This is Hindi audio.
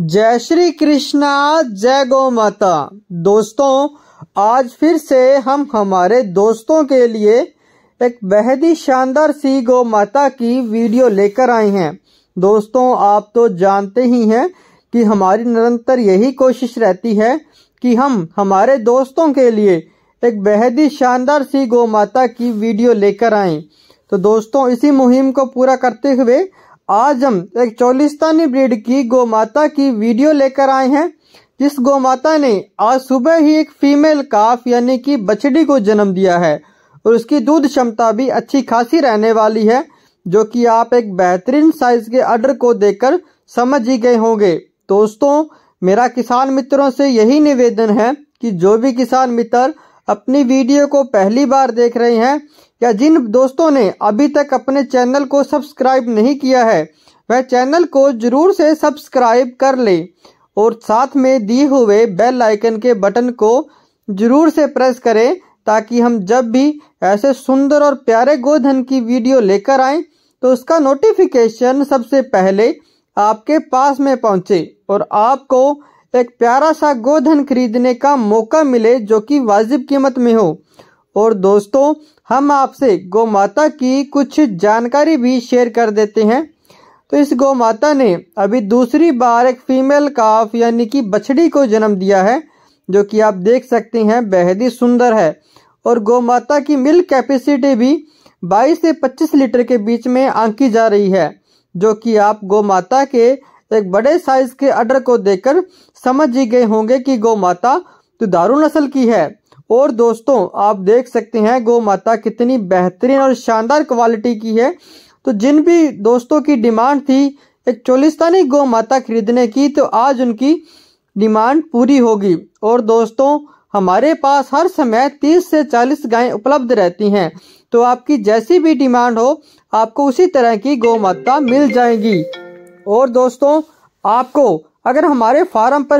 जय श्री कृष्णा जय गो माता दोस्तों आज फिर से हम हमारे दोस्तों के लिए एक बेहद ही शानदार सी गौ माता की वीडियो लेकर आए हैं दोस्तों आप तो जानते ही हैं कि हमारी निरंतर यही कोशिश रहती है कि हम हमारे दोस्तों के लिए एक बेहद ही शानदार सी गो माता की वीडियो लेकर आए तो दोस्तों इसी मुहिम को पूरा करते हुए आज हम एक चौलिस्तानी ब्रीड की गौमाता की वीडियो लेकर आए हैं जिस माता ने आज सुबह ही एक फीमेल काफ यानी कि बछड़ी को जन्म दिया है और उसकी दूध क्षमता भी अच्छी खासी रहने वाली है जो कि आप एक बेहतरीन साइज के अर्डर को देखकर समझ ही गए होंगे दोस्तों मेरा किसान मित्रों से यही निवेदन है कि जो भी किसान मित्र अपनी वीडियो को पहली बार देख रहे हैं या जिन दोस्तों ने अभी तक अपने चैनल को सब्सक्राइब नहीं किया है वह चैनल को जरूर से सब्सक्राइब कर ले और साथ में दिए हुए बेल आइकन के बटन को जरूर से प्रेस करें ताकि हम जब भी ऐसे सुंदर और प्यारे गोधन की वीडियो लेकर आए तो उसका नोटिफिकेशन सबसे पहले आपके पास में पहुंचे और आपको तो एक प्यारा सा गोधन खरीदने का मौका मिले जो कि वाजिब कीमत में हो और दोस्तों हम आपसे गौ माता की कुछ जानकारी भी शेयर कर देते हैं तो इस गौ माता ने अभी दूसरी बार एक फीमेल काफ यानी कि बछड़ी को जन्म दिया है जो कि आप देख सकते हैं बेहद ही सुंदर है और गौ माता की मिल्क कैपेसिटी भी 22 से 25 लीटर के बीच में आंकी जा रही है जो कि आप गौ माता के तो एक बड़े साइज के अडर को देखकर समझ ही गए होंगे कि गौ माता तो दुधारू नस्ल की है और दोस्तों आप देख सकते हैं गौ माता कितनी बेहतरीन और शानदार क्वालिटी की है तो जिन भी दोस्तों की डिमांड थी एक चोलिस्तानी गौ माता खरीदने की तो आज उनकी डिमांड पूरी होगी और दोस्तों हमारे पास हर समय 30 से 40 गायें उपलब्ध रहती हैं तो आपकी जैसी भी डिमांड हो आपको उसी तरह की गौ माता मिल जाएगी और दोस्तों आपको अगर हमारे फार्म पर